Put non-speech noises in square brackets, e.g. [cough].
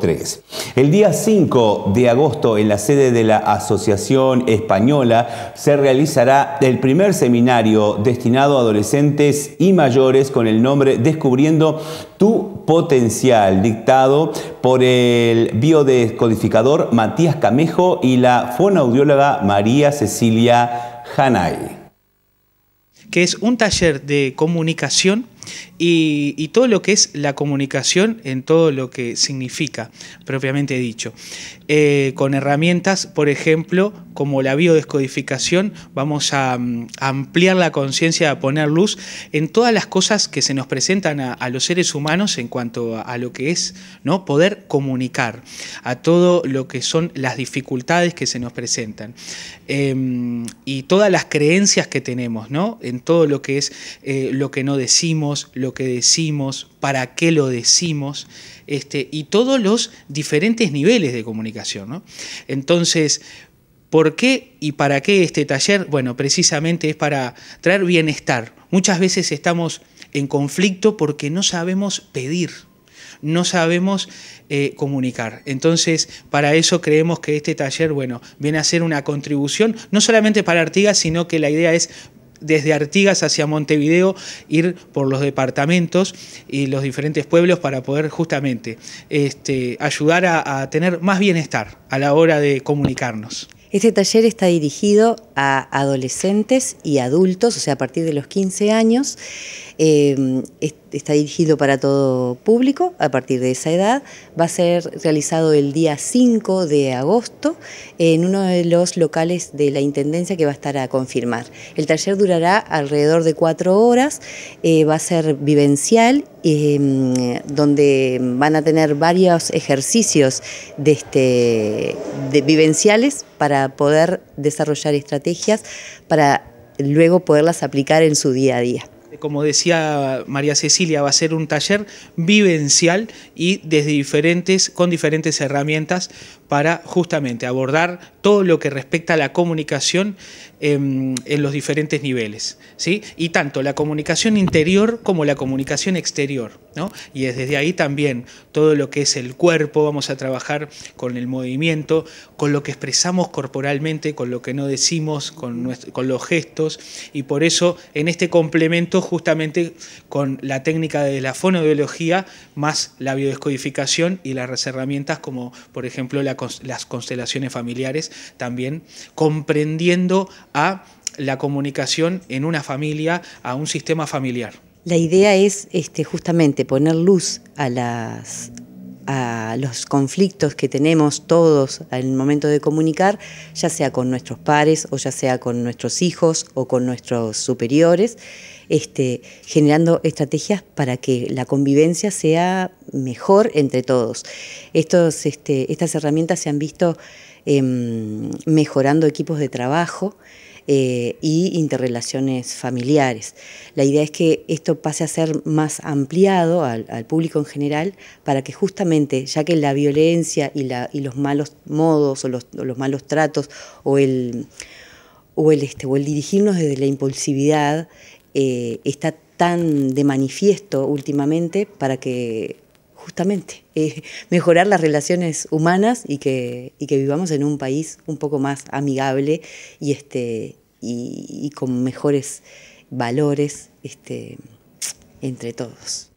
3. El día 5 de agosto en la sede de la Asociación Española se realizará el primer seminario destinado a adolescentes y mayores con el nombre Descubriendo tu potencial, dictado por el biodescodificador Matías Camejo y la fonaudióloga María Cecilia Hanay. Que es un taller de comunicación y, todo lo que es la comunicación en todo lo que significa, propiamente dicho. Eh, con herramientas, por ejemplo, como la biodescodificación, vamos mm, a, ampliar la conciencia, a poner luz en todas las cosas que se nos presentan a, los seres humanos en cuanto a, lo que es ¿no? poder comunicar, a todo lo que son las dificultades que se nos presentan em, y todas las creencias que tenemos en todo lo que es eh, lo que no decimos, lo que decimos, para qué lo decimos, este, y todos los diferentes niveles de comunicación. Entonces, ¿Por qué y para qué este taller? Bueno, precisamente es para traer bienestar. Muchas veces estamos en conflicto porque no sabemos pedir, no sabemos eh, comunicar. Entonces, para eso creemos que este taller, bueno, viene a ser una contribución, no solamente para Artigas, sino que la idea es desde Artigas hacia Montevideo, ir por los departamentos y los diferentes pueblos para poder justamente este, ayudar a, a tener más bienestar a la hora de comunicarnos. Este taller está dirigido a adolescentes y adultos, o sea, a partir de los 15 años. Eh, está dirigido para todo público a partir de esa edad. Va a ser realizado el día 5 de agosto en uno de los locales de la Intendencia que va a estar a confirmar. El taller durará alrededor de cuatro horas, eh, va a ser vivencial, em, donde van a tener varios ejercicios de este, de vivenciales para poder desarrollar estrategias estrategias para luego poderlas aplicar en su día a día. Como decía María Cecilia, va a ser un taller vivencial y desde diferentes, con diferentes herramientas para justamente abordar todo lo que respecta a la comunicación em, en, los diferentes niveles. ¿sí? Y tanto la comunicación interior como la comunicación exterior. ¿no? Y desde ahí también todo lo que es el cuerpo, vamos a trabajar con el movimiento, con lo que expresamos corporalmente, con lo que no decimos, con los gestos. Y por eso en este complemento justamente con la técnica de la fonobiología más la biodescodificación y las herramientas como por ejemplo las constelaciones familiares, también comprendiendo a la comunicación en una familia, a un sistema familiar. La idea es este, justamente poner luz a, las, a los conflictos que tenemos todos al momento de comunicar, ya sea con nuestros pares o ya sea con nuestros hijos o con nuestros superiores. Este, generando estrategias para que la convivencia sea mejor entre todos. Este, estas herramientas se han visto em, mejorando equipos de trabajo, eh, y interrelaciones familiares. La idea es que esto pase a ser más ampliado al, público en general para que justamente, ya que la violencia y, los malos modos o los, malos tratos o el, este, o el dirigirnos desde la impulsividad eh, está tan de manifiesto últimamente para que justamente eh, [laughs] mejorar las relaciones humanas y que, y que vivamos en un país un poco más amigable y, este, con mejores valores este, entre todos.